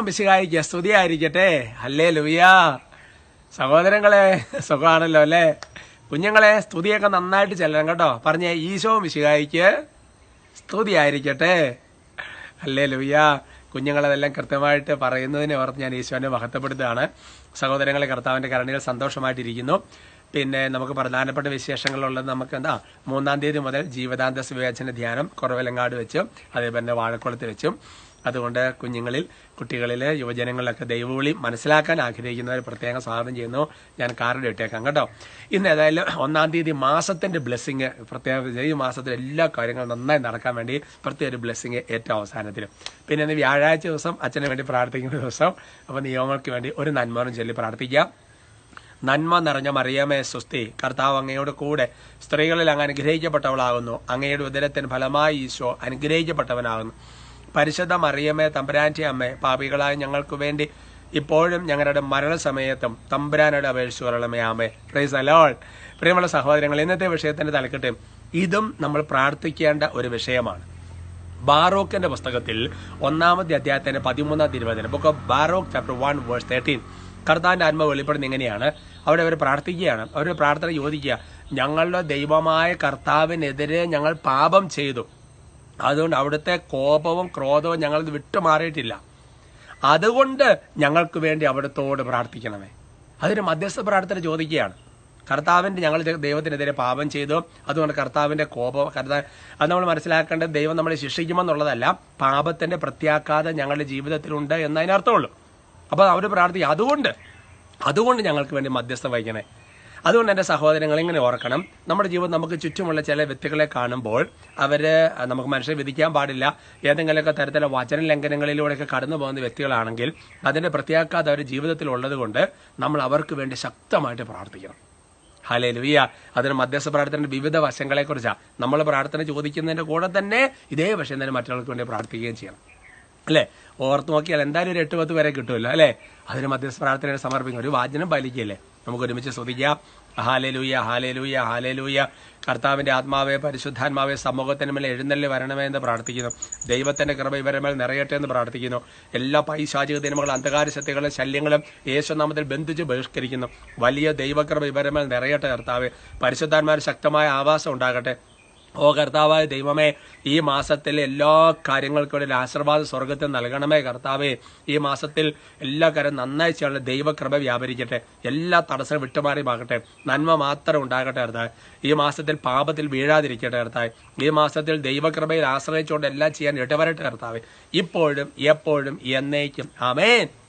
കർത്താവ് സ്തുതി ആയിരിക്കട്ടെ അല്ലേ ലുയാ സഹോദരങ്ങളെ സുഖമാണല്ലോ അല്ലേ കുഞ്ഞുങ്ങളെ സ്തുതിയൊക്കെ നന്നായിട്ട് ചെല്ലണം കേട്ടോ പറഞ്ഞേ ഈശോ മിശിഹായിക്ക് ആയിരിക്കട്ടെ അല്ലേ ലുയാ കുഞ്ഞുങ്ങളതെല്ലാം കൃത്യമായിട്ട് പറയുന്നതിനെ ഓർത്ത് ഞാൻ ഈശോനെ മഹത്വപ്പെടുത്തുകയാണ് സഹോദരങ്ങളെ കർത്താവിൻ്റെ കരണികൾ സന്തോഷമായിട്ടിരിക്കുന്നു പിന്നെ നമുക്ക് പ്രധാനപ്പെട്ട വിശേഷങ്ങളുള്ളത് നമുക്ക് എന്താ മൂന്നാം തീയതി മുതൽ ജീവിതാന്ത സുവേചന ധ്യാനം കുറവലങ്ങാട് വെച്ചും അതേപോലെ തന്നെ വാഴക്കുളത്ത് വെച്ചും അതുകൊണ്ട് കുഞ്ഞുങ്ങളിൽ കുട്ടികളിൽ യുവജനങ്ങളിലൊക്കെ ദൈവവിളി മനസ്സിലാക്കാൻ ആഗ്രഹിക്കുന്നവർ പ്രത്യേകം സ്വാഗതം ചെയ്യുന്നു ഞാൻ കാർഡ് ഇട്ടേക്കാം കേട്ടോ ഇന്ന് ഏതായാലും ഒന്നാം തീയതി മാസത്തിൻ്റെ ബ്ലെസ്സിങ് പ്രത്യേക ഈ മാസത്തിലെ എല്ലാ കാര്യങ്ങളും നന്നായി നടക്കാൻ വേണ്ടി പ്രത്യേക ഒരു ബ്ലെസ്സിങ് ഏറ്റവും അവസാനത്തിൽ പിന്നെ ഇന്ന് വ്യാഴാഴ്ച ദിവസം അച്ഛന് വേണ്ടി പ്രാർത്ഥിക്കുന്ന ദിവസം അപ്പോൾ നിയമങ്ങൾക്ക് വേണ്ടി ഒരു നന്മോനം ചൊല്ലി പ്രാർത്ഥിക്കാം നന്മ നിറഞ്ഞ മറിയമേ സ്വസ്തി കർത്താവ് അങ്ങയോട് കൂടെ സ്ത്രീകളിൽ അങ്ങ് അനുഗ്രഹിക്കപ്പെട്ടവളാകുന്നു അങ്ങയുടെ ഉദരത്തിന് ഫലമായി ഈശോ അനുഗ്രഹിക്കപ്പെട്ടവനാകുന്നു പരിശുദ്ധ മറിയമേ തമ്പുരാൻ്റെ അമ്മ പാപികളായ ഞങ്ങൾക്ക് വേണ്ടി ഇപ്പോഴും ഞങ്ങളുടെ മരണസമയത്തും തമ്പുരാനോട് അപേക്ഷിച്ചു വരണമേ പ്രൈസ് അലോൾ പ്രിയമുള്ള സഹോദരങ്ങൾ ഇന്നത്തെ വിഷയത്തിന്റെ തലക്കെട്ട് ഇതും നമ്മൾ പ്രാർത്ഥിക്കേണ്ട ഒരു വിഷയമാണ് ബാറോക്കിന്റെ പുസ്തകത്തിൽ ഒന്നാമത്തെ അധ്യായത്തിന്റെ പതിമൂന്നാം തിരുവചനം book of Baruch chapter one verse thirteen കർത്താന്റെ ആത്മ വെളിപ്പെടുന്ന എങ്ങനെയാണ് അവിടെ അവർ പ്രാർത്ഥിക്കുകയാണ് അവർ പ്രാർത്ഥന ചോദിക്കുക ഞങ്ങളുടെ ദൈവമായ കർത്താവിനെതിരെ ഞങ്ങൾ പാപം ചെയ്തു അതുകൊണ്ട് അവിടുത്തെ കോപവും ക്രോധവും ഞങ്ങൾ വിട്ടുമാറിയിട്ടില്ല അതുകൊണ്ട് ഞങ്ങൾക്ക് വേണ്ടി അവിടത്തോട് പ്രാർത്ഥിക്കണമേ അതൊരു മധ്യസ്ഥ പ്രാർത്ഥന ചോദിക്കുകയാണ് കർത്താവിൻ്റെ ഞങ്ങൾ ദൈവത്തിനെതിരെ പാപം ചെയ്തു അതുകൊണ്ട് കർത്താവിൻ്റെ കോപം കർത്താവ് അത് നമ്മൾ മനസ്സിലാക്കേണ്ടത് ദൈവം നമ്മളെ ശിക്ഷിക്കുമെന്നുള്ളതല്ല പാപത്തിൻ്റെ പ്രത്യാഘാതം ഞങ്ങളുടെ ജീവിതത്തിലുണ്ട് എന്നതിനർത്ഥമുള്ളൂ അപ്പോൾ അവർ പ്രാർത്ഥിക്കും അതുകൊണ്ട് അതുകൊണ്ട് ഞങ്ങൾക്ക് വേണ്ടി മധ്യസ്ഥ വഹിക്കണേ അതുകൊണ്ട് എൻ്റെ സഹോദരങ്ങൾ ഇങ്ങനെ ഓർക്കണം നമ്മുടെ ജീവിതം നമുക്ക് ചുറ്റുമുള്ള ചില വ്യക്തികളെ കാണുമ്പോൾ അവർ നമുക്ക് മനുഷ്യരെ വിധിക്കാൻ പാടില്ല ഏതെങ്കിലുമൊക്കെ തരത്തിലെ വചന ലംഘനങ്ങളിലൂടെയൊക്കെ കടന്നു പോകുന്ന വ്യക്തികളാണെങ്കിൽ അതിൻ്റെ പ്രത്യാഘാതം അവർ ജീവിതത്തിൽ ഉള്ളതുകൊണ്ട് നമ്മൾ അവർക്ക് വേണ്ടി ശക്തമായിട്ട് പ്രാർത്ഥിക്കണം ഹലേ ലുവിയ അതിന് മധ്യസ്ഥ പ്രാർത്ഥനയുടെ വിവിധ വശങ്ങളെക്കുറിച്ചാണ് നമ്മൾ പ്രാർത്ഥന ചോദിക്കുന്നതിൻ്റെ കൂടെ തന്നെ ഇതേ വശം തന്നെ മറ്റുള്ളവർക്ക് വേണ്ടി പ്രാർത്ഥിക്കുകയും ചെയ്യണം അല്ലേ ഓർത്ത് നോക്കിയാൽ എന്തായാലും ഒരു എട്ട് പത്ത് വരെ കിട്ടുമല്ലോ അല്ലേ അതിന് മധ്യസ്ഥ പ്രാർത്ഥന സമർപ്പിക്കും ഒരു വാചനം പാലിക്കുകയല്ലേ നമുക്ക് ഒരുമിച്ച് ശ്രദ്ധിക്കാം ഹാലലൂയ ഹാലലൂയ ഹാലലൂയ കർത്താവിന്റെ ആത്മാവെ പരിശുദ്ധാത്മാവെ സമൂഹത്തിന് മേൽ എഴുന്നള്ളി വരണമേ എന്ന് പ്രാർത്ഥിക്കുന്നു ദൈവത്തിന്റെ കൃപ ഇവരമേൽ നിറയട്ടെ എന്ന് പ്രാർത്ഥിക്കുന്നു എല്ലാ പൈശാചിക തിന്മകളും അന്ധകാര ശക്തികളും ശല്യങ്ങളും യേശുനാമത്തിൽ ബന്ധിച്ച് ബഹിഷ്കരിക്കുന്നു വലിയ ദൈവകൃപ ഇവരമേൽ നിറയട്ടെ കർത്താവ് പരിശുദ്ധാന്മാർ ശക്തമായ ആവാസം ഉണ്ടാകട്ടെ ഓ കർത്താവായ ദൈവമേ ഈ മാസത്തിൽ എല്ലാ കാര്യങ്ങൾക്കും ആശീർവാദ സ്വർഗത്തിൽ നൽകണമേ കർത്താവേ ഈ മാസത്തിൽ എല്ലാ കാര്യം നന്നായി ചെയ്യാനുള്ള ദൈവകൃപ വ്യാപരിക്കട്ടെ എല്ലാ തടസ്സവും വിട്ടുമാറിയുമാകട്ടെ നന്മ മാത്രം ഉണ്ടാകട്ടെ കർത്താവ് ഈ മാസത്തിൽ പാപത്തിൽ വീഴാതിരിക്കട്ടെ കർത്താവ് ഈ മാസത്തിൽ ദൈവകൃപയിൽ ആശ്രയിച്ചുകൊണ്ട് എല്ലാം ചെയ്യാൻ ഇടവരട്ടെ കർത്താവ് ഇപ്പോഴും എപ്പോഴും എന്നേക്കും അമേൻ